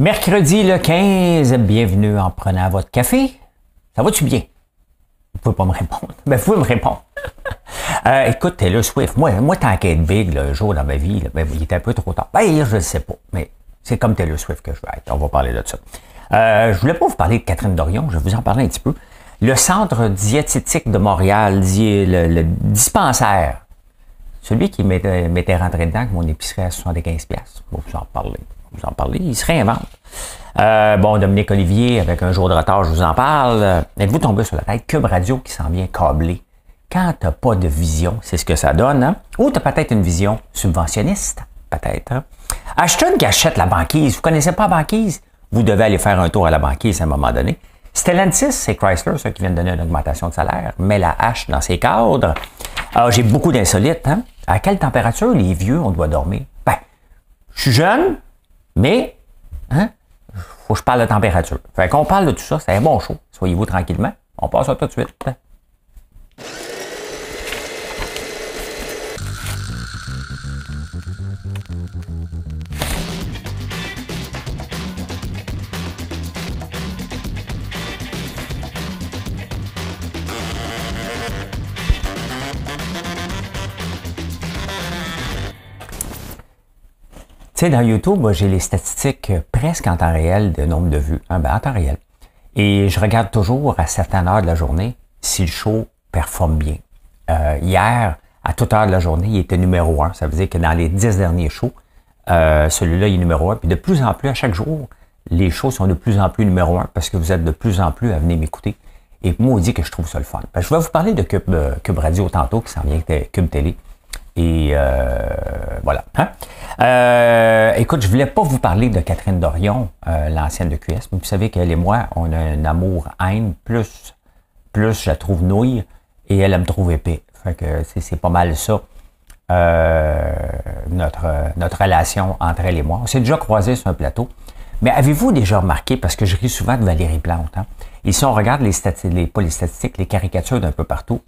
Mercredi le 15, bienvenue en prenant votre café. Ça va-tu bien? Vous pouvez pas me répondre. Mais ben, vous pouvez me répondre. euh, écoute, Taylor Swift, moi, moi tant qu'être big, le jour dans ma vie, ben, il était un peu trop tard. Ben, je ne sais pas, mais c'est comme Taylor Swift que je vais être. On va parler de ça. Euh, je voulais pas vous parler de Catherine Dorion, je vais vous en parler un petit peu. Le Centre diététique de Montréal, le, le dispensaire, celui qui m'était rentré dedans mon épicerie à 75$, je vais vous en parler vous en parlez, il se réinvente. Euh, bon, Dominique Olivier, avec un jour de retard, je vous en parle. Euh, êtes-vous tombé sur la tête? Cube Radio qui s'en vient câblé. Quand t'as pas de vision, c'est ce que ça donne, hein? Ou Ou as peut-être une vision subventionniste, peut-être, Ashton qui achète la banquise. Vous connaissez pas la banquise? Vous devez aller faire un tour à la banquise à un moment donné. Stellantis, c'est Chrysler, ceux qui viennent donner une augmentation de salaire. Met la hache dans ses cadres. Alors, ah, j'ai beaucoup d'insolites, hein? À quelle température les vieux on doit dormir? Ben, je suis jeune, mais, il hein, faut que je parle de température. Fait qu'on parle de tout ça, c'est un bon chaud. Soyez-vous tranquillement. On passe à tout de suite. Tu sais, dans YouTube, moi, j'ai les statistiques euh, presque en temps réel de nombre de vues. Ben, en temps réel. Et je regarde toujours à certaines heures de la journée si le show performe bien. Euh, hier, à toute heure de la journée, il était numéro un. Ça veut dire que dans les dix derniers shows, euh, celui-là il est numéro un. Puis de plus en plus, à chaque jour, les shows sont de plus en plus numéro un parce que vous êtes de plus en plus à venir m'écouter. Et moi, on dit que je trouve ça le fun. Ben, je vais vous parler de Cube, Radio tantôt, qui s'en vient Cube Télé. Et euh, voilà. Hein? Euh, écoute, je voulais pas vous parler de Catherine Dorion, euh, l'ancienne de QS, mais vous savez qu'elle et moi, on a un amour-haine, plus, plus je la trouve nouille, et elle, me trouve épée. Fait que c'est pas mal ça, notre, notre relation entre elle et moi. On s'est déjà croisé sur un plateau. Mais avez-vous déjà remarqué, parce que je ris souvent de Valérie Plante, hein? et si on regarde les statistiques, pas les statistiques, les caricatures d'un peu partout,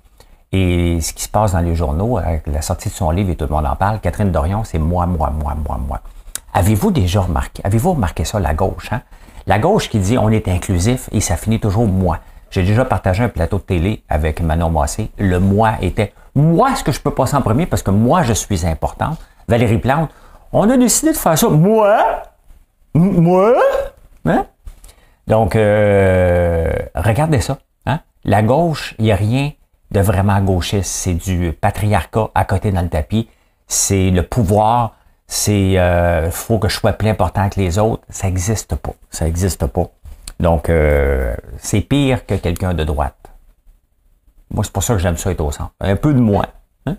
et ce qui se passe dans les journaux, avec euh, la sortie de son livre et tout le monde en parle, Catherine Dorion, c'est moi, moi, moi, moi, moi. Avez-vous déjà remarqué, avez-vous remarqué ça, la gauche, hein? La gauche qui dit on est inclusif et ça finit toujours moi. J'ai déjà partagé un plateau de télé avec Manon Massé. Le moi était moi ce que je peux passer en premier parce que moi je suis importante. Valérie Plante, on a décidé de faire ça. Moi? Moi? Hein? Donc, euh, regardez ça. Hein? La gauche, il n'y a rien de vraiment gauchiste, c'est du patriarcat à côté dans le tapis, c'est le pouvoir, c'est euh, faut que je sois plus important que les autres, ça n'existe pas, ça n'existe pas. Donc euh, c'est pire que quelqu'un de droite. Moi c'est pour ça que j'aime ça être au centre, un peu de moi, hein?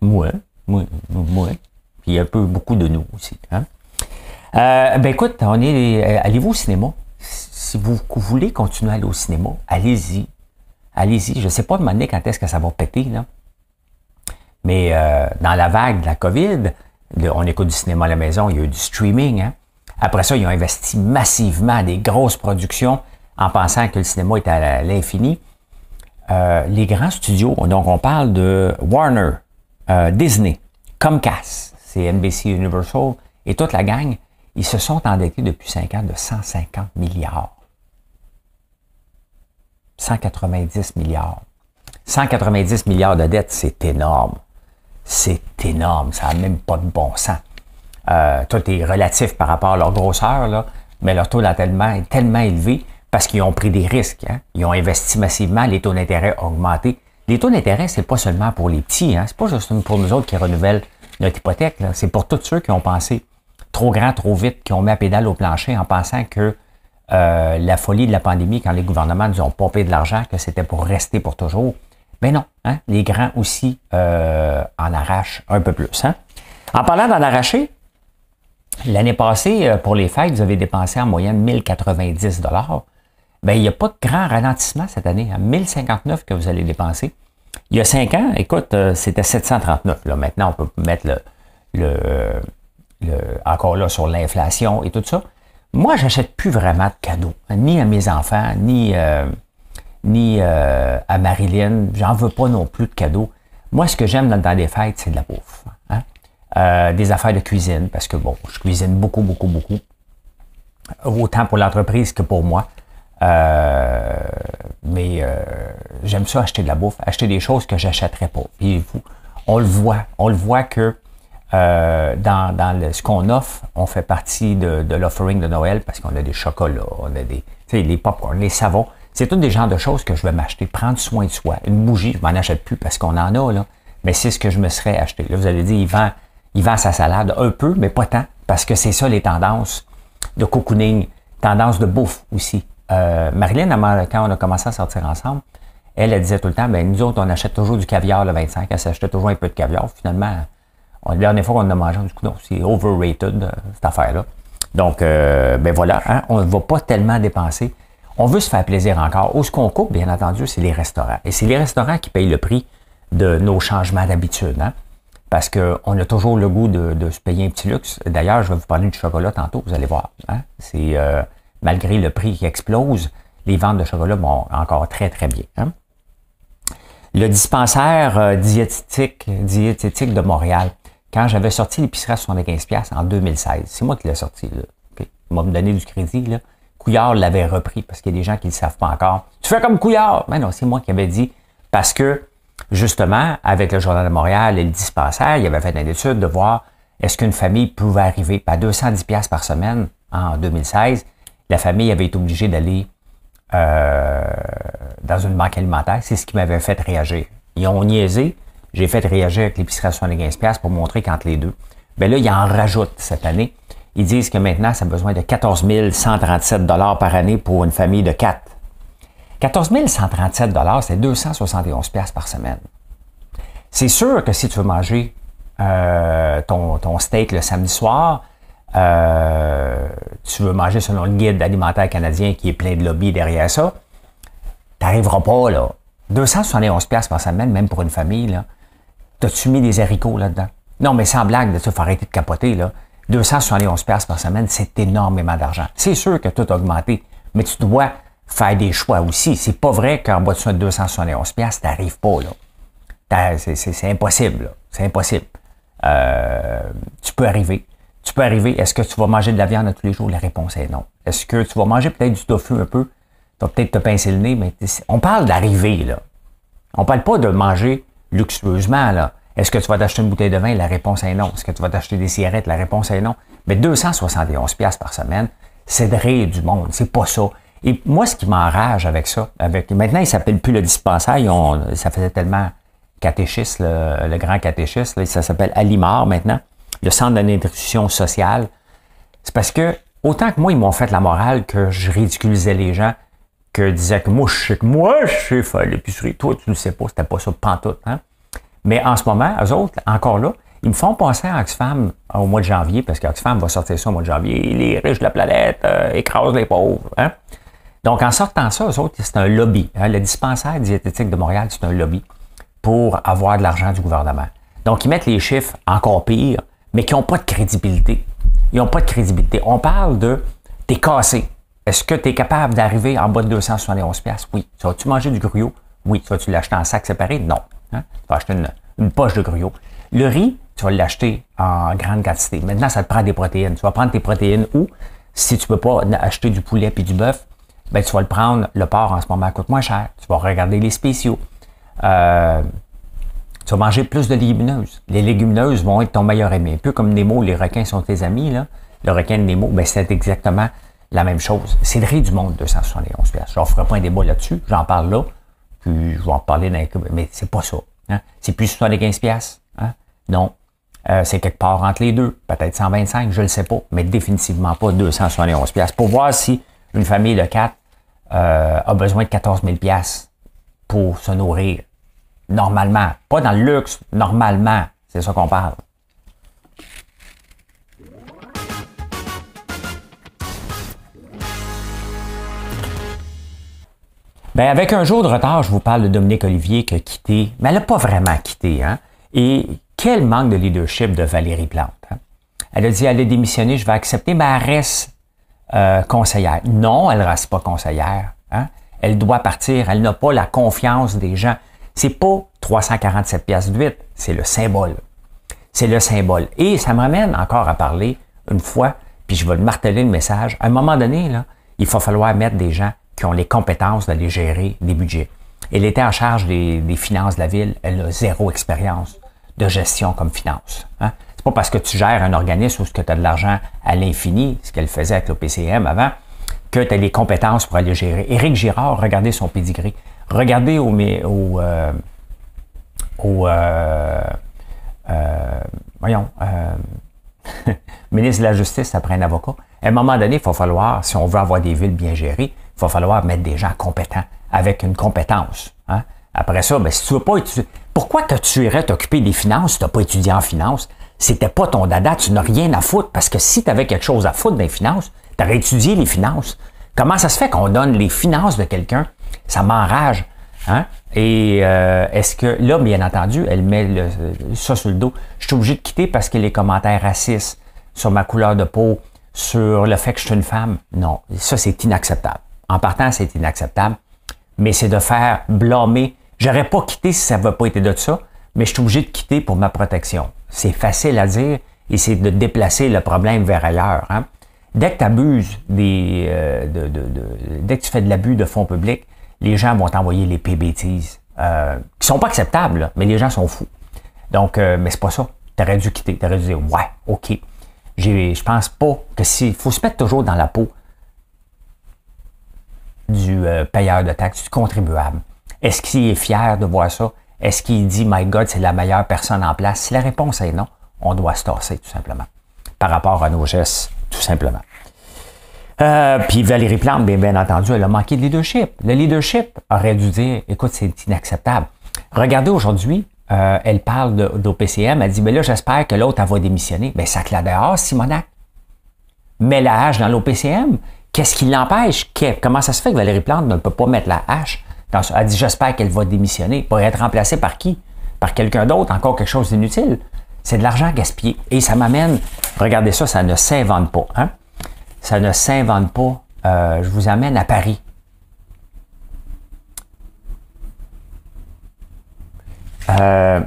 moi, moi, moi, puis un peu beaucoup de nous aussi. Hein? Euh, ben écoute, on est, euh, allez-vous au cinéma? Si vous voulez continuer à aller au cinéma, allez-y allez-y. Je ne sais pas demander quand est-ce que ça va péter, là. Mais euh, dans la vague de la COVID, on écoute du cinéma à la maison, il y a eu du streaming. Hein. Après ça, ils ont investi massivement des grosses productions en pensant que le cinéma était à l'infini. Euh, les grands studios, donc on parle de Warner, euh, Disney, Comcast, c'est NBC Universal et toute la gang, ils se sont endettés depuis cinq ans de 150 milliards. 190 milliards. 190 milliards de dettes, c'est énorme. C'est énorme. Ça n'a même pas de bon sens. Euh, tout est relatif par rapport à leur grosseur, là, mais leur taux d'intérêt est tellement élevé parce qu'ils ont pris des risques. Hein? Ils ont investi massivement, les taux d'intérêt ont augmenté. Les taux d'intérêt, c'est pas seulement pour les petits, hein? c'est pas juste pour nous autres qui renouvellent notre hypothèque, c'est pour tous ceux qui ont pensé trop grand, trop vite, qui ont mis la pédale au plancher en pensant que euh, la folie de la pandémie quand les gouvernements nous ont pompé de l'argent, que c'était pour rester pour toujours. Mais non, hein, les grands aussi euh, en arrachent un peu plus. Hein. En parlant d'en arracher, l'année passée, euh, pour les fêtes, vous avez dépensé en moyenne 1090 Mais ben, il n'y a pas de grand ralentissement cette année, à hein. 1059 que vous allez dépenser. Il y a cinq ans, écoute, c'était 739. Là. Maintenant, on peut mettre le, le, le encore là sur l'inflation et tout ça. Moi, j'achète plus vraiment de cadeaux, ni à mes enfants, ni, euh, ni euh, à Marilyn. J'en veux pas non plus de cadeaux. Moi, ce que j'aime dans, dans, les fêtes, c'est de la bouffe. Hein. Euh, des affaires de cuisine, parce que bon, je cuisine beaucoup, beaucoup, beaucoup. Autant pour l'entreprise que pour moi. Euh, mais euh, j'aime ça acheter de la bouffe, acheter des choses que j'achèterais pas. Et vous, on le voit, on le voit que euh, dans, ce qu'on offre, on fait partie de, l'offering de Noël parce qu'on a des chocolats, on a des les popcorns, les savons. C'est tous des genres de choses que je vais m'acheter, prendre soin de soi. Une bougie, je m'en achète plus parce qu'on en a, là, mais c'est ce que je me serais acheté. Là, vous allez dire, il vend, il vend sa salade un peu, mais pas tant, parce que c'est ça les tendances de cocooning, tendances de bouffe aussi. Euh, Marilyn, quand on a commencé à sortir ensemble, elle, elle disait tout le temps, ben, nous autres, on achète toujours du caviar le 25. Elle s'achetait toujours un peu de caviar. Finalement, la dernière fois qu'on a mangé, du coup, non, c'est overrated, euh, cette affaire-là. Donc, euh, ben voilà, hein, on ne va pas tellement dépenser. On veut se faire plaisir encore. Où ce qu'on coupe, bien entendu, c'est les restaurants. Et c'est les restaurants qui payent le prix de nos changements d'habitude. Hein? Parce qu'on a toujours le goût de, se payer un petit luxe. D'ailleurs, je vais vous parler du chocolat tantôt, vous allez voir. Hein. C'est euh, malgré le prix qui explose, les ventes de chocolat vont encore très, très bien. Hein. Le dispensaire diététique, diététique de Montréal quand j'avais sorti l'épicerie à 75$ en 2016. C'est moi qui l'ai sorti. Là. Il m'a donné du crédit. Là. Couillard l'avait repris parce qu'il y a des gens qui ne le savent pas encore. Tu fais comme Couillard! Mais ben non, c'est moi qui avais dit parce que, justement, avec le Journal de Montréal et le dispensaire, il avait fait une étude de voir est-ce qu'une famille pouvait arriver à 210$ par semaine en 2016. La famille avait été obligée d'aller euh, dans une banque alimentaire. C'est ce qui m'avait fait réagir. Ils ont niaisé, j'ai fait réagir avec l'épicerie à 75$ pour montrer qu'entre les deux, ben là, ils en rajoutent cette année. Ils disent que maintenant, ça a besoin de 14 137 par année pour une famille de 4. 14 137 c'est 271$ par semaine. C'est sûr que si tu veux manger euh, ton, steak le samedi soir, euh, tu veux manger selon le guide alimentaire canadien qui est plein de lobbies derrière ça, t'arriveras pas, là. 271$ par semaine, même pour une famille, là, T'as-tu mis des haricots là-dedans? Non, mais sans blague, il faut arrêter de capoter, là. 271 par semaine, c'est énormément d'argent. C'est sûr que tout a augmenté, mais tu dois faire des choix aussi. C'est pas vrai qu'en bas de 271 pièces, t'arrives pas, là. C'est impossible, C'est impossible. Euh, tu peux arriver. Tu peux arriver. Est-ce que tu vas manger de la viande tous les jours? La réponse est non. Est-ce que tu vas manger peut-être du tofu un peu? Tu vas peut-être te pincer le nez, mais on parle d'arriver, là. On parle pas de manger luxueusement, là. Est-ce que tu vas t'acheter une bouteille de vin? La réponse est non. Est-ce que tu vas t'acheter des cigarettes? La réponse est non. Mais 271 pièces par semaine, c'est de rire du monde. C'est pas ça. Et moi, ce qui m'enrage avec ça, avec maintenant, ils s'appellent plus le dispensaire. Ils ça faisait tellement catéchiste, le, grand catéchiste. ça s'appelle Alimar maintenant, le centre de nutrition sociale. C'est parce que, autant que moi, ils m'ont fait la morale que je ridiculisais les gens, que disait que moi, je sais que moi, je sais faire l'épicerie. Toi, tu ne sais pas, c'était pas ça pantoute. Hein? Mais en ce moment, eux autres, encore là, ils me font penser à Oxfam au mois de janvier, parce qu'Oxfam va sortir ça au mois de janvier. Les riches de la planète écrase euh, écrasent les pauvres. Hein. Donc, en sortant ça, eux autres, c'est un lobby. Hein. Le dispensaire diététique de Montréal, c'est un lobby pour avoir de l'argent du gouvernement. Donc, ils mettent les chiffres encore pire, mais qui n'ont pas de crédibilité. Ils n'ont pas de crédibilité. On parle de t'es cassé. Est-ce que tu es capable d'arriver en bas de 271$? Oui. Tu vas-tu manger du gruau? Oui. Tu vas-tu l'acheter en sac séparé? Non. Hein? Tu vas acheter une, poche de gruau. Le riz, tu vas l'acheter en grande quantité. Maintenant, ça te prend des protéines. Tu vas prendre tes protéines ou Si tu peux pas acheter du poulet puis du bœuf, ben, tu vas le prendre. Le porc, en ce moment, coûte moins cher. Tu vas regarder les spéciaux. Euh, tu vas manger plus de légumineuses. Les légumineuses vont être ton meilleur ami. Un peu comme Nemo, les requins sont tes amis. Là. Le requin de Nemo, ben, c'est exactement la même chose. c'est le riz du monde, 271 pièces. Je ferai pas un débat là-dessus. J'en parle là. Puis je vais en parler dans les... Mais c'est pas ça. Hein. C'est plus 75 pièces. Hein? Non. Euh, c'est quelque part entre les deux. Peut-être 125, je ne le sais pas. Mais définitivement pas 271 pièces. Pour voir si une famille de 4 euh, a besoin de 14 000 pièces pour se nourrir. Normalement. Pas dans le luxe. Normalement. C'est ça qu'on parle. Ben, avec un jour de retard, je vous parle de Dominique Olivier qui a quitté, mais elle n'a pas vraiment quitté. Hein? Et quel manque de leadership de Valérie Plante. Hein. Elle a dit, elle est démissionnée, je vais accepter, mais elle reste euh, conseillère. Non, elle ne reste pas conseillère. Hein? Elle doit partir, elle n'a pas la confiance des gens. C'est pas 347 pièces de c'est le symbole. C'est le symbole. Et ça me ramène encore à parler une fois, puis je vais le marteler le message. À un moment donné, là, il va falloir mettre des gens qui ont les compétences d'aller gérer des budgets. Elle était en charge des, finances de la ville. Elle a zéro expérience de gestion comme finance. Hein. C'est pas parce que tu gères un organisme ou que tu as de l'argent à l'infini, ce qu'elle faisait avec le PCM avant, que tu as les compétences pour aller gérer. Éric Girard, regardez son pedigree. Regardez au, au, euh, euh, euh, voyons, ministre de la Justice après un avocat. À un moment donné, il va falloir, si on veut avoir des villes bien gérées, il va falloir mettre des gens compétents, avec une compétence. Hein. Après ça, ben, si tu veux pas étudier, pourquoi que tu irais t'occuper des finances si tu n'as pas étudié en finances? C'était pas ton dada, tu n'as rien à foutre, parce que si tu avais quelque chose à foutre dans les finances, tu aurais étudié les finances. Comment ça se fait qu'on donne les finances de quelqu'un? Ça m'enrage. Hein? Et euh, est-ce que là, bien entendu, elle met ça sur le dos. Je suis obligé de quitter parce que les commentaires racistes sur ma couleur de peau, sur le fait que je suis une femme, non, ça c'est inacceptable. En partant, c'est inacceptable. Mais c'est de faire blâmer. J'aurais pas quitté si ça n'avait pas été de ça, mais je suis obligé de quitter pour ma protection. C'est facile à dire et c'est de déplacer le problème vers ailleurs. Hein. Dès que tu abuses des, euh, de, dès que tu fais de l'abus de fonds publics, les gens vont t'envoyer les pbts euh, qui sont pas acceptables, mais les gens sont fous. Donc, euh, mais c'est pas ça. aurais dû quitter, aurais dû dire ouais, ok. Je pense pas que si, faut se mettre toujours dans la peau du euh, payeur de taxes, du contribuable. Est-ce qu'il est fier de voir ça? Est-ce qu'il dit, My God, c'est la meilleure personne en place? Si la réponse est non, on doit se tasser, tout simplement, par rapport à nos gestes, tout simplement. Euh, puis Valérie Plante, bien, entendu, elle a manqué de leadership. Le leadership aurait dû dire, écoute, c'est inacceptable. Regardez aujourd'hui, euh, elle parle d'OPCM, elle dit, mais ben là, j'espère que l'autre, elle va démissionner. Bien, ça la dehors, Simonac. Mets la hache dans l'OPCM. Qu'est-ce qui l'empêche? Comment ça se fait que Valérie Plante ne peut pas mettre la hache? Dans, elle dit J'espère qu'elle va démissionner. Pour être remplacée par qui? Par quelqu'un d'autre, encore quelque chose d'inutile. C'est de l'argent gaspillé. Et ça m'amène, regardez ça, ça ne s'invente pas. Hein? Ça ne s'invente pas. Euh, je vous amène à Paris. Euh,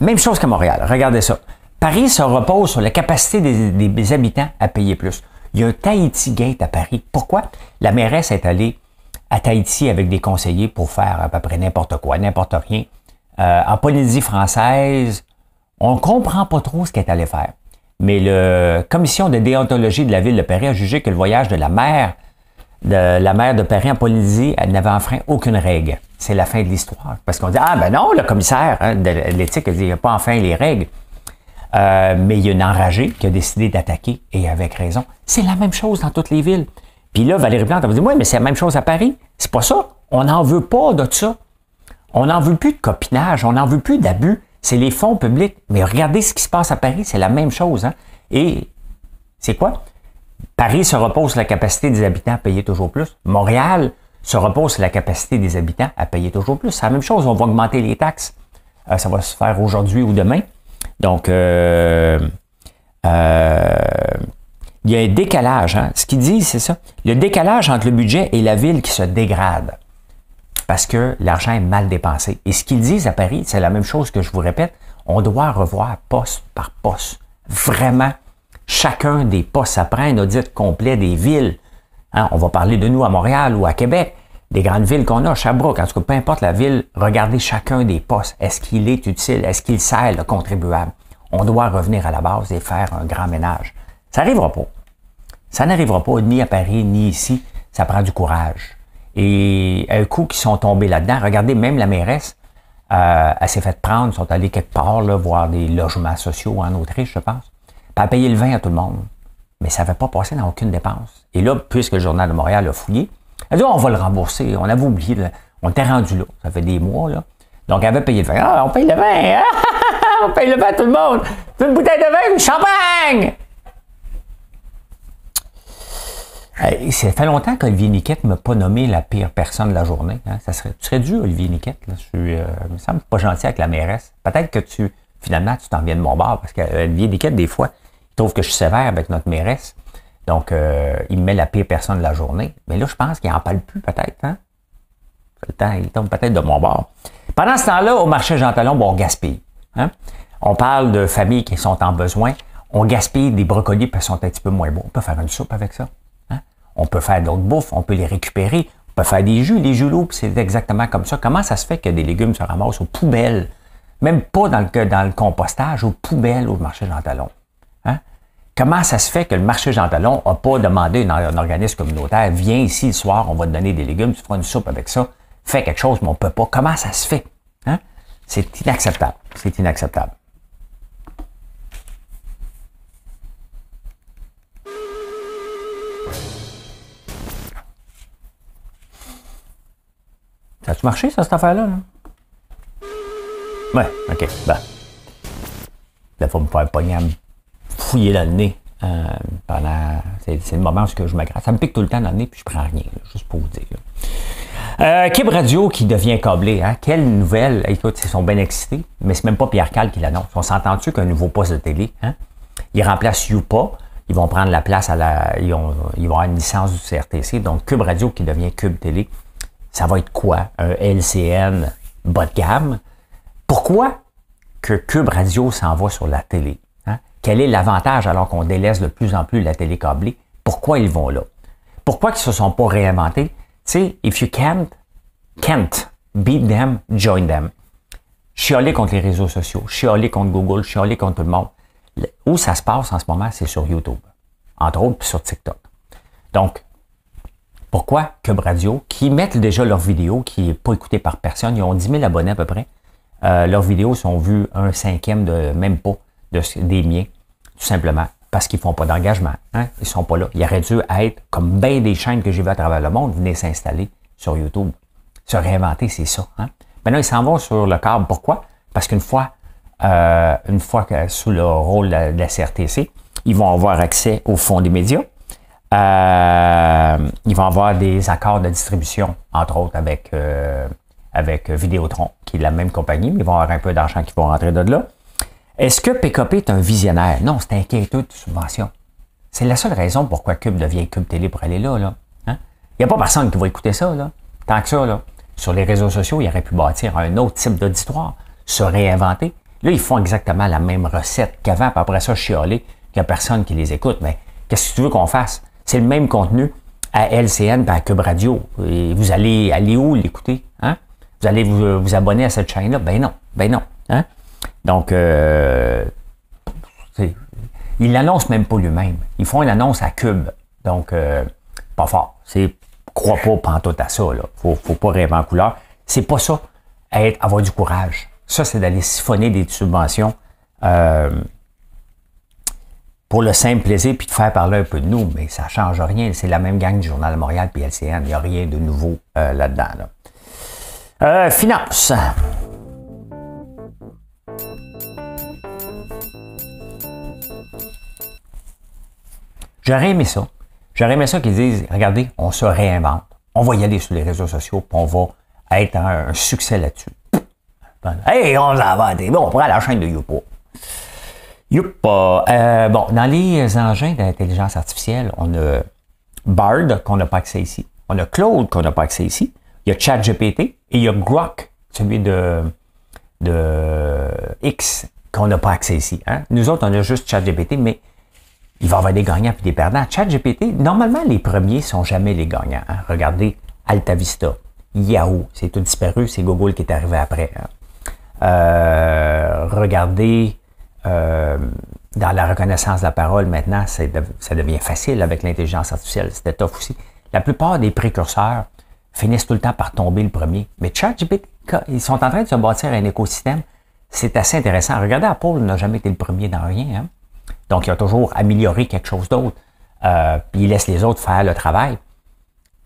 même chose qu'à Montréal. Regardez ça. Paris se repose sur la capacité des habitants à payer plus. Il y a un Tahiti Gate à Paris. Pourquoi? La mairesse est allée à Tahiti avec des conseillers pour faire à peu près n'importe quoi, n'importe rien. Euh, en Polynésie française, on comprend pas trop ce qu'elle est allée faire. Mais la commission de déontologie de la ville de Paris a jugé que le voyage de la mère de la mère de Paris en Polynésie, elle n'avait enfreint aucune règle. C'est la fin de l'histoire. Parce qu'on dit, ah ben non, le commissaire hein, de l'éthique, il n'a pas enfreint les règles. Euh, mais il y a une enragée qui a décidé d'attaquer, et avec raison. C'est la même chose dans toutes les villes. Puis là, Valérie Plante, elle va dire, oui, mais c'est la même chose à Paris. C'est pas ça. On n'en veut pas de ça. On n'en veut plus de copinage, on n'en veut plus d'abus. C'est les fonds publics. Mais regardez ce qui se passe à Paris, c'est la même chose. Hein. Et c'est quoi? Paris se repose sur la capacité des habitants à payer toujours plus. Montréal se repose sur la capacité des habitants à payer toujours plus. C'est la même chose, on va augmenter les taxes. Euh, ça va se faire aujourd'hui ou demain. Donc, euh, euh, il y a un décalage. Hein. Ce qu'ils disent, c'est ça. Le décalage entre le budget et la ville qui se dégrade parce que l'argent est mal dépensé. Et ce qu'ils disent à Paris, c'est la même chose que je vous répète, on doit revoir poste par poste. Vraiment, chacun des postes Après, un audit complet des villes. Hein, on va parler de nous à Montréal ou à Québec des grandes villes qu'on a, Sherbrooke, en tout cas, peu importe la ville, regardez chacun des postes. Est-ce qu'il est utile? Est-ce qu'il sert le contribuable? On doit revenir à la base et faire un grand ménage. Ça n'arrivera pas. Ça n'arrivera pas ni à Paris ni ici. Ça prend du courage. Et un coup qui sont tombés là-dedans, regardez, même la mairesse, euh, elle s'est faite prendre, sont allés quelque part voir des logements sociaux en Autriche, je pense. Pas payer le vin à tout le monde. Mais ça n'avait pas passer dans aucune dépense. Et là, puisque le Journal de Montréal a fouillé, dit, ah, on va le rembourser. On avait oublié. On était rendu là. Ça fait des mois, là. Donc, elle avait payé le vin. Ah, on paye le vin. Hein? on paye le vin à tout le monde. Une bouteille de vin, une champagne. ça fait longtemps qu'Olivier Niquette ne m'a pas nommé la pire personne de la journée. Hein. Ça serait, tu serais dû, Olivier Niquette. Je suis, euh, me semble pas gentil avec la mairesse. Peut-être que tu, finalement, tu t'en viens de mon bord parce qu'Olivier euh, Niquette, des fois, trouve que je suis sévère avec notre mairesse. Donc, euh, il met la pire personne de la journée. Mais là, je pense qu'il n'en parle plus, peut-être. Hein? Le temps, il tombe peut-être de mon bord. Pendant ce temps-là, au marché Jean Talon, bon, on gaspille. Hein? On parle de familles qui sont en besoin. On gaspille des brocolis parce qu'ils sont un petit peu moins bons. On peut faire une soupe avec ça. Hein? On peut faire d'autres bouffes. On peut les récupérer. On peut faire des jus. Les jus loupes, c'est exactement comme ça. Comment ça se fait que des légumes se ramassent aux poubelles? Même pas dans le, dans le compostage, aux poubelles au marché Jean Talon. Comment ça se fait que le marché Jean Talon n'a pas demandé à un organisme communautaire, viens ici le soir, on va te donner des légumes, tu feras une soupe avec ça, fais quelque chose, mais on ne peut pas. Comment ça se fait? Hein? C'est inacceptable. C'est inacceptable. Ça a-tu marché, ça, cette affaire-là? Oui, OK. Ben. Là, faut me faire pogner fouiller dans le nez euh, pendant. C'est le moment où je m'agresse. Ça me pique tout le temps dans le nez, puis je prends rien, juste pour vous dire. Euh, Cube Radio qui devient câblé, hein? Quelle nouvelle! Écoute, ils sont bien excités, mais c'est même pas Pierre Cal qui l'annonce. On s'entend-tu qu'un nouveau poste de télé, hein? Il remplace Youpa. Ils vont prendre la place à la. Ils, ils vont avoir une licence du CRTC. Donc, Cube Radio qui devient Cube Télé. Ça va être quoi? Un LCN bas de gamme? Pourquoi que Cube Radio s'en va sur la télé? Quel est l'avantage alors qu'on délaisse de plus en plus la télé câblée? Pourquoi ils vont là? Pourquoi ils ne se sont pas réinventés? Tu sais, if you can't, can't beat them, join them. Chialer contre les réseaux sociaux, chialer contre Google, chialer contre tout le monde. Où ça se passe en ce moment, c'est sur YouTube, entre autres, puis sur TikTok. Donc, pourquoi Cube Radio, qui mettent déjà leurs vidéos, qui n'est pas écoutée par personne, ils ont 10 000 abonnés à peu près, euh, leurs vidéos sont vues un cinquième de même pas de, des miens tout simplement parce qu'ils font pas d'engagement. Hein? Ils sont pas là. Ils auraient dû être, comme bien des chaînes que j'ai vu à travers le monde, venir s'installer sur YouTube. Se réinventer, c'est ça. Hein? Maintenant, ils s'en vont sur le câble. Pourquoi? Parce qu'une fois, euh, une fois que sous le rôle de la, CRTC, ils vont avoir accès au fond des médias. Euh, ils vont avoir des accords de distribution, entre autres avec, euh, avec Vidéotron, qui est la même compagnie, mais ils vont avoir un peu d'argent qui va rentrer de là. Est-ce que PKP est un visionnaire? Non, c'est un de subvention. C'est la seule raison pourquoi Cube devient Cube Télé pour aller là. là. Hein? Il n'y a pas personne qui va écouter ça, là. tant que ça. Là. Sur les réseaux sociaux, il aurait pu bâtir un autre type d'auditoire, se réinventer. Là, ils font exactement la même recette qu'avant, puis après ça, chialer qu'il n'y a personne qui les écoute. Mais qu'est-ce que tu veux qu'on fasse? C'est le même contenu à LCN et à Cube Radio. Et vous allez aller où l'écouter? Hein? Vous allez vous, euh, vous abonner à cette chaîne-là? Ben non, ben non. Hein? Donc, euh, il l'annonce même pas lui-même. Ils font une annonce à Cube. Donc, euh, pas fort. C'est, crois pas pantoute à ça, là. Faut, faut pas rêver en couleur. C'est pas ça, être, avoir du courage. Ça, c'est d'aller siphonner des subventions euh, pour le simple plaisir, puis de faire parler un peu de nous. Mais ça ne change rien. C'est la même gang du Journal de Montréal puis LCN. Il n'y a rien de nouveau euh, là-dedans. Là. Euh, finance. J'aurais aimé ça. J'aurais aimé ça qu'ils disent, regardez, on se réinvente. On va y aller sur les réseaux sociaux, on va être un, succès là-dessus. Hey, on s'en des bon, on prend la chaîne de Youpo. Youpa! Euh, bon, dans les engins d'intelligence artificielle, on a Bard, qu'on n'a pas accès ici. On a Claude, qu'on n'a pas accès ici. Il y a ChatGPT et il y a Grok, celui de, de X, qu'on n'a pas accès ici. Hein. Nous autres, on a juste ChatGPT, mais il va y avoir des gagnants puis des perdants. Chat GPT, normalement, les premiers sont jamais les gagnants. Hein. Regardez Alta AltaVista, Yahoo, c'est tout disparu, c'est Google qui est arrivé après. Hein. Euh, regardez euh, dans la reconnaissance de la parole maintenant, ça devient facile avec l'intelligence artificielle. C'était tough aussi. La plupart des précurseurs finissent tout le temps par tomber le premier. Mais ChatGPT, ils sont en train de se bâtir un écosystème. C'est assez intéressant. Regardez, Apple n'a jamais été le premier dans rien. Hein? Donc, il a toujours amélioré quelque chose d'autre. Euh, puis il laisse les autres faire le travail.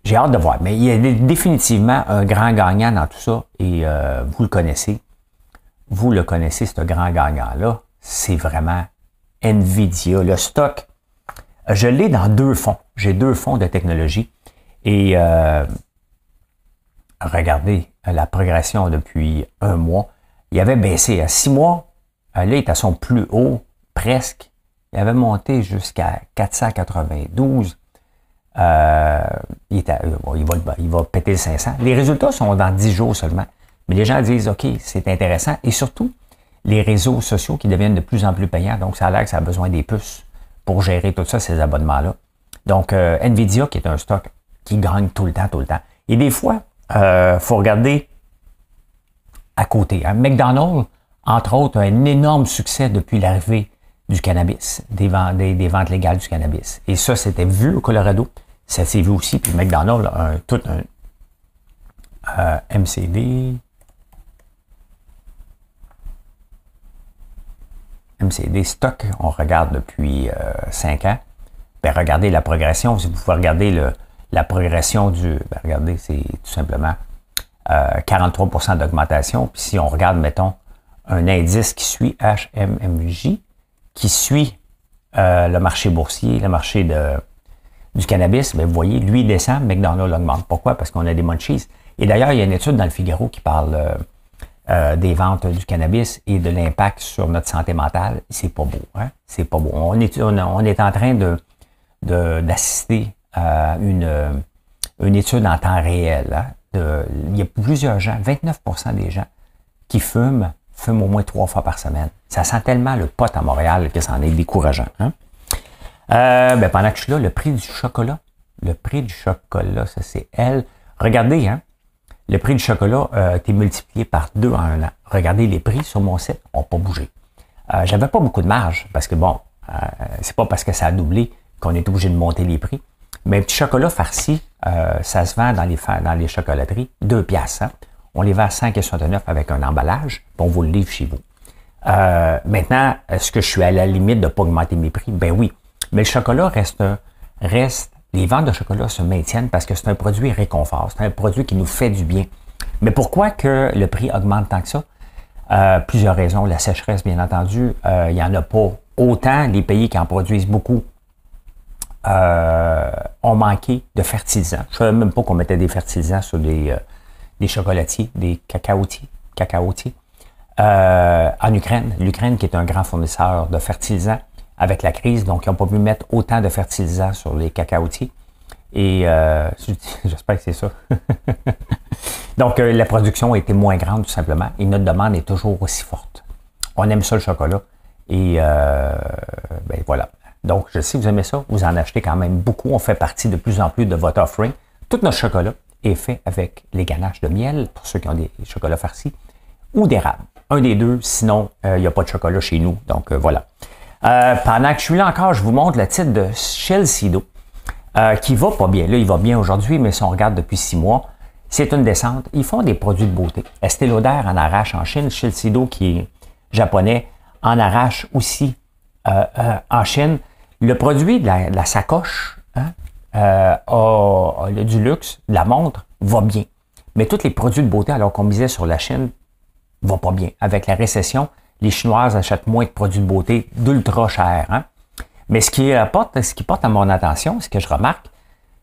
J'ai hâte de voir. Mais il y est définitivement un grand gagnant dans tout ça. Et euh, vous le connaissez. Vous le connaissez, ce grand gagnant-là. C'est vraiment NVIDIA. Le stock, je l'ai dans deux fonds. J'ai deux fonds de technologie. Et euh, regardez la progression depuis un mois. Il avait baissé à six mois. Là, il est à son plus haut presque il avait monté jusqu'à 492. Euh, il, euh, il, va, il, va, péter le 500. Les résultats sont dans 10 jours seulement. Mais les gens disent, OK, c'est intéressant. Et surtout, les réseaux sociaux qui deviennent de plus en plus payants. Donc, ça a l'air que ça a besoin des puces pour gérer tout ça, ces abonnements-là. Donc, euh, NVIDIA, qui est un stock qui gagne tout le temps, tout le temps. Et des fois, il euh, faut regarder à côté. Hein. McDonald's, entre autres, a un énorme succès depuis l'arrivée du cannabis, des, des, des ventes légales du cannabis. Et ça, c'était vu au Colorado. Ça s'est vu aussi. Puis McDonald's un, tout un euh, MCD. MCD stock, on regarde depuis euh, 5 ans. Ben, regardez la progression. Vous pouvez regarder le, la progression du. Ben, regardez, c'est tout simplement 43 euh, d'augmentation. Puis si on regarde, mettons, un indice qui suit HMMJ, qui suit euh, le marché boursier, le marché de, du cannabis, mais ben, vous voyez, lui descend, McDonald's augmente. Pourquoi? Parce qu'on a des munchies. Et d'ailleurs, il y a une étude dans le Figaro qui parle euh, euh, des ventes du cannabis et de l'impact sur notre santé mentale. C'est pas beau, hein? C'est pas beau. On est, on, est en train de, d'assister à une, une étude en temps réel. Hein? il y a plusieurs gens, 29 des gens, qui fument fume au moins trois fois par semaine. Ça sent tellement le pote à Montréal que ça en est décourageant. Hein? Euh, ben, pendant que je suis là, le prix du chocolat. Le prix du chocolat, ça c'est elle. Regardez, hein, le prix du chocolat euh, a euh, été multiplié par deux en un an. Regardez, les prix sur mon site n'ont pas bougé. Euh, J'avais pas beaucoup de marge parce que bon, euh, c'est pas parce que ça a doublé qu'on est obligé de monter les prix. Mais petit chocolat farci, ça se vend dans les, dans les chocolateries, deux piastres. Hein? On les vend à 5,69 avec un emballage, puis on vous le livre chez vous. Euh, maintenant, est-ce que je suis à la limite de ne pas augmenter mes prix? Ben oui. Mais le chocolat reste reste, les ventes de chocolat se maintiennent parce que c'est un produit réconfort, c'est un produit qui nous fait du bien. Mais pourquoi que le prix augmente tant que ça? Euh, plusieurs raisons. La sécheresse, bien entendu, euh, il n'y en a pas autant. Les pays qui en produisent beaucoup ont manqué de fertilisants. Je ne savais même pas qu'on mettait des fertilisants sur des, des chocolatiers, des cacaotiers, cacaotiers euh, en Ukraine. L'Ukraine qui est un grand fournisseur de fertilisants avec la crise, donc ils n'ont pas pu mettre autant de fertilisants sur les cacaotiers. Et euh, j'espère que c'est ça. donc euh, la production a été moins grande tout simplement et notre demande est toujours aussi forte. On aime ça le chocolat et ben voilà. Donc je sais que vous aimez ça, vous en achetez quand même beaucoup. On fait partie de plus en plus de votre offering. Tout notre chocolat est fait avec les ganaches de miel, pour ceux qui ont des chocolats farcis, ou des d'érable. Un des deux, sinon, euh, il n'y a pas de chocolat chez nous. Donc, euh, voilà. Euh, pendant que je suis là encore, je vous montre le titre de Shell Sido, qui va pas bien. Là, il va bien aujourd'hui, mais si on regarde depuis six mois, c'est une descente. Ils font des produits de beauté. Estée Lauder en arrache en Chine. Shell Sido, qui est japonais, en arrache aussi en Chine. Le produit de la, de la sacoche, hein, euh, a, du luxe, la montre va bien. Mais tous les produits de beauté, alors qu'on misait sur la Chine, vont pas bien. Avec la récession, les Chinoises achètent moins de produits de beauté d'ultra cher. Hein. Mais ce qui, apporte, euh, ce qui porte à mon attention, ce que je remarque,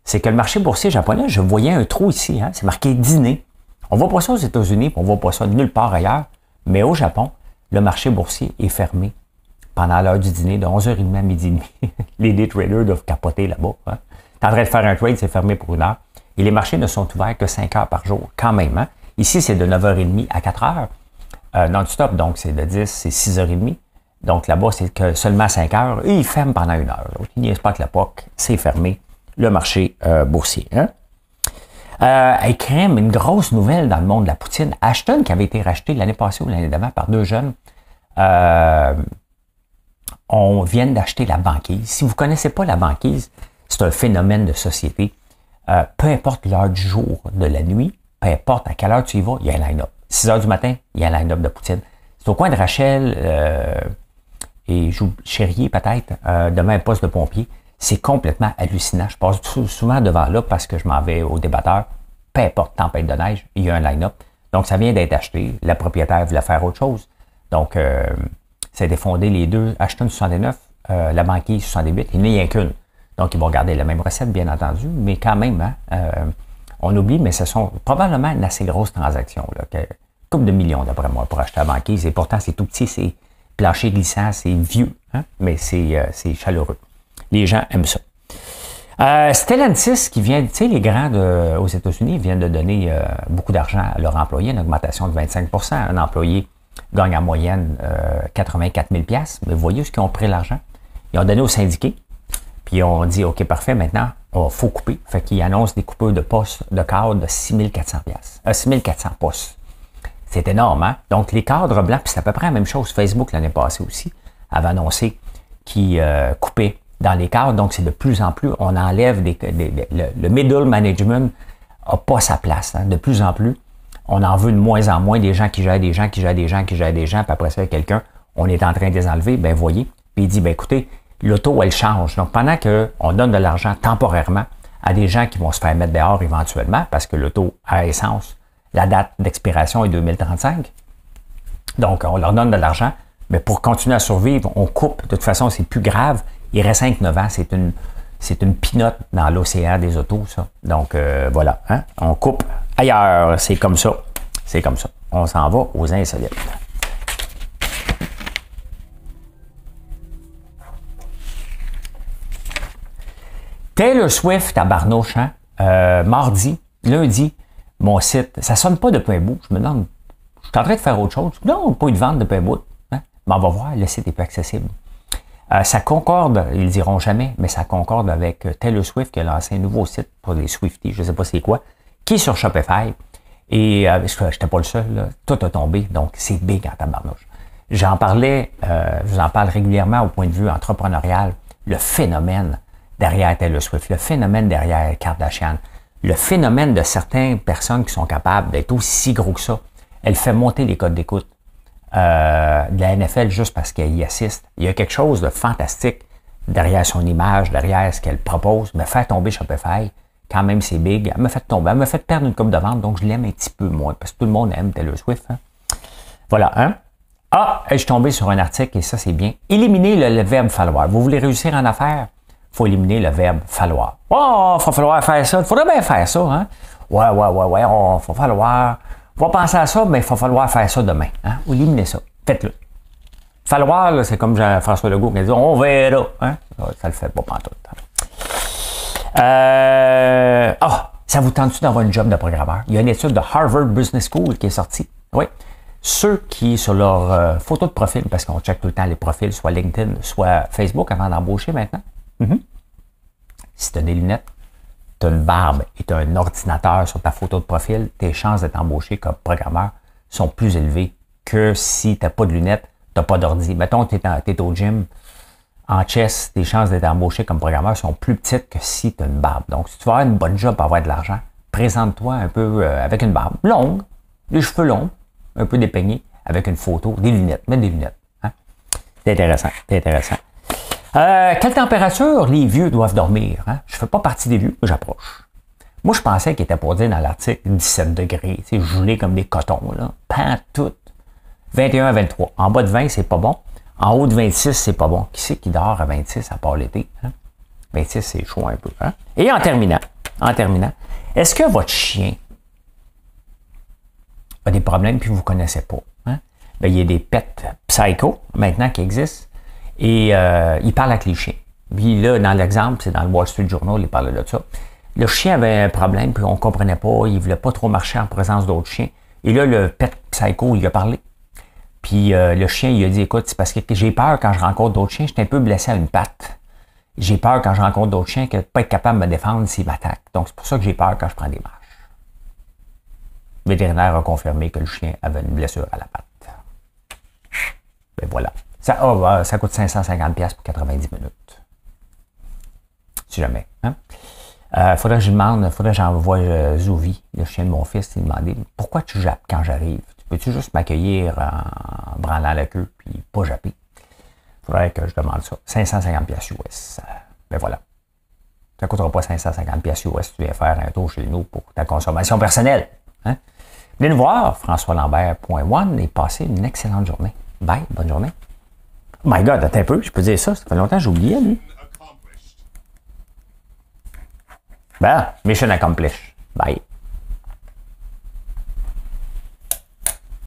c'est que le marché boursier japonais, je voyais un trou ici. Hein. C'est marqué dîner. On voit pas ça aux États-Unis, on voit pas ça nulle part ailleurs. Mais au Japon, le marché boursier est fermé pendant l'heure du dîner de 11h30 à midi les day traders doivent capoter là-bas. Hein en train de faire un trade, c'est fermé pour une heure. Et les marchés ne sont ouverts que 5 heures par jour, quand même. Hein. Ici, c'est de 9h30 à 4h euh, non-stop, donc c'est de 10, c'est 6h30. Donc là-bas, c'est que seulement 5 heures et ils ferment pendant une heure. Donc, il n'y a pas que la POC, c'est fermé, le marché euh, boursier. Hein? Euh, crème, une grosse nouvelle dans le monde de la poutine. Ashton, qui avait été racheté l'année passée ou l'année d'avant par deux jeunes, euh, on vient d'acheter la banquise. Si vous ne connaissez pas la banquise, c'est un phénomène de société. Euh, peu importe l'heure du jour, de la nuit, peu importe à quelle heure tu y vas, il y a un line-up. 6 heures du matin, il y a un line-up de Poutine. C'est au coin de Rachel euh, et Chérier, peut-être, euh, demain, poste de pompier. C'est complètement hallucinant. Je passe souvent devant là parce que je m'en vais au débatteur. Peu importe, tempête de neige, il y a un line-up. Donc, ça vient d'être acheté. La propriétaire voulait faire autre chose. Donc, euh, ça a été fondé les deux. Ashton 69, la banquise 68. Il n'y a qu'une. Donc, ils vont garder la même recette, bien entendu, mais quand même, hein, euh, on oublie, mais ce sont probablement une assez grosse transaction, là, que, comme de millions, d'après moi, pour acheter la banquise. Et pourtant, c'est tout petit, c'est plancher glissant, c'est vieux, hein, mais euh, c'est chaleureux. Les gens aiment ça. Euh, Stellantis, qui vient, tu sais, les grands aux États-Unis viennent de donner euh, beaucoup d'argent à leurs employés, une augmentation de 25 Un employé gagne en moyenne 84 000 mais voyez ce qu'ils ont pris l'argent? Ils ont donné aux syndiqués, puis on dit, OK, parfait, maintenant, il faut couper. Fait qu'ils annoncent des coupeurs de postes de cadres de 6400 6400 euh, postes. C'est énorme, hein? Donc, les cadres blancs, puis c'est à peu près la même chose. Facebook, l'année passée aussi, avait annoncé qu'ils euh, coupaient dans les cadres. Donc, c'est de plus en plus, on enlève des, le, middle management n'a pas sa place. Hein? De plus en plus, on en veut de moins en moins des gens qui gèrent des gens, qui gèrent des gens, qui gèrent des gens, puis après ça, quelqu'un, on est en train de les enlever, ben voyez. Puis il dit, ben écoutez, l'auto, elle change. Donc, pendant qu'on donne de l'argent temporairement à des gens qui vont se faire mettre dehors éventuellement, parce que l'auto, à essence, la date d'expiration est 2035. Donc, on leur donne de l'argent, mais pour continuer à survivre, on coupe. De toute façon, c'est plus grave. Il reste 5-9 ans. C'est une, c'est une pinote dans l'océan des autos, ça. Donc, euh, voilà. Hein. On coupe ailleurs. C'est comme ça. C'est comme ça. On s'en va aux insolites. Taylor Swift à Barnouche, hein? Euh, mardi, lundi, mon site, ça sonne pas de pain bout. Je me demande, je suis de faire autre chose. Non, pas une vente de pain bout. Hein. Mais on va voir, le site est plus accessible. Euh, ça concorde, ils le diront jamais, mais ça concorde avec euh, Taylor Swift qui a lancé un nouveau site pour les Swifties, je ne sais pas c'est quoi, qui est sur Shopify. Et euh, je n'étais pas le seul, tout a tombé, donc c'est big en tabarnouche. J'en parlais, je vous en parle régulièrement au point de vue entrepreneurial, le phénomène derrière Taylor Swift, le phénomène derrière Kardashian, le phénomène de certaines personnes qui sont capables d'être aussi gros que ça. Elle fait monter les codes d'écoute euh, de la NFL juste parce qu'elle y assiste. Il y a quelque chose de fantastique derrière son image, derrière ce qu'elle propose. Me faire tomber Shopify, quand même c'est big. Elle me fait tomber, elle me fait perdre une coupe de vente, donc je l'aime un petit peu moins, parce que tout le monde aime Taylor Swift. Hein. Voilà, hein? Ah, je suis tombé sur un article, et ça c'est bien. Éliminer le, verbe falloir. Vous voulez réussir en affaire? faut éliminer le verbe falloir. Oh, faut falloir faire ça. Il faudrait bien faire ça, hein? Ouais, ouais, ouais, ouais, on oh, faut falloir. On va penser à ça, mais il faut falloir faire ça demain. Hein? Éliminez ça. Faites-le. Falloir, c'est comme Jean-François Legault qui a dit on verra. Hein? Ça, le fait pas pantoute. Hein. euh... oh, ça vous tente-tu d'avoir une job de programmeur? Il y a une étude de Harvard Business School qui est sortie. Oui. Ceux qui, sur leur euh, photo de profil, parce qu'on check tout le temps les profils, soit LinkedIn, soit Facebook avant d'embaucher maintenant, Mhm. Si tu as des lunettes, tu as une barbe et tu as un ordinateur sur ta photo de profil, tes chances d'être embauché comme programmeur sont plus élevées que si tu n'as pas de lunettes, tu n'as pas d'ordi. Mettons, tu es, au gym, en chess, tes chances d'être embauché comme programmeur sont plus petites que si tu as une barbe. Donc, si tu veux avoir une bonne job pour avoir de l'argent, présente-toi un peu euh, avec une barbe longue, des cheveux longs, un peu dépeignés, avec une photo, des lunettes, mets des lunettes. Hein. C'est intéressant, c'est intéressant. Euh, quelle température les vieux doivent dormir? Hein? Je ne fais pas partie des vieux, j'approche. Moi, je pensais qu'il était pour dire dans l'article 17 degrés, c'est gelé comme des cotons, là. Pas tout. 21 à 23. En bas de 20, c'est pas bon. En haut de 26, c'est pas bon. Qui c'est qui dort à 26 à part l'été? 26, hein? c'est chaud un peu. Hein? Et en terminant, en terminant, est-ce que votre chien a des problèmes que vous ne connaissez pas? Ben, il y a des pets psycho maintenant qui existent. Et euh, il parle avec les chiens. Puis là, dans l'exemple, c'est dans le Wall Street Journal, il parle de ça. Le chien avait un problème, puis on comprenait pas, il voulait pas trop marcher en présence d'autres chiens. Et là, le pet psycho, il a parlé. Puis euh, le chien, il a dit, écoute, c'est parce que j'ai peur quand je rencontre d'autres chiens, j'étais un peu blessé à une patte. J'ai peur quand je rencontre d'autres chiens que de pas être capable de me défendre s'ils m'attaquent. Donc c'est pour ça que j'ai peur quand je prends des marches. Le vétérinaire a confirmé que le chien avait une blessure à la patte. Ben voilà. Ça, oh, ça coûte 550$ pour 90 minutes. Si jamais. Il hein. euh, faudrait que je demande, faudrait que j'envoie euh, Zouvi, le chien de mon fils, il demander pourquoi tu jappes quand j'arrive? Peux-tu juste m'accueillir en branlant la queue puis pas japper? Il Faudrait que je demande ça. 550$ US. Euh, ben voilà. Ça ne coûtera pas 550$ US si tu viens faire un tour chez nous pour ta consommation personnelle. Viens hein. Venez nous voir, Lambert.one, et passez une excellente journée. Bye, bonne journée. My God, attends un peu, je peux dire ça, ça fait longtemps que j'oubliais, lui. Ben, mission accomplished. Bye.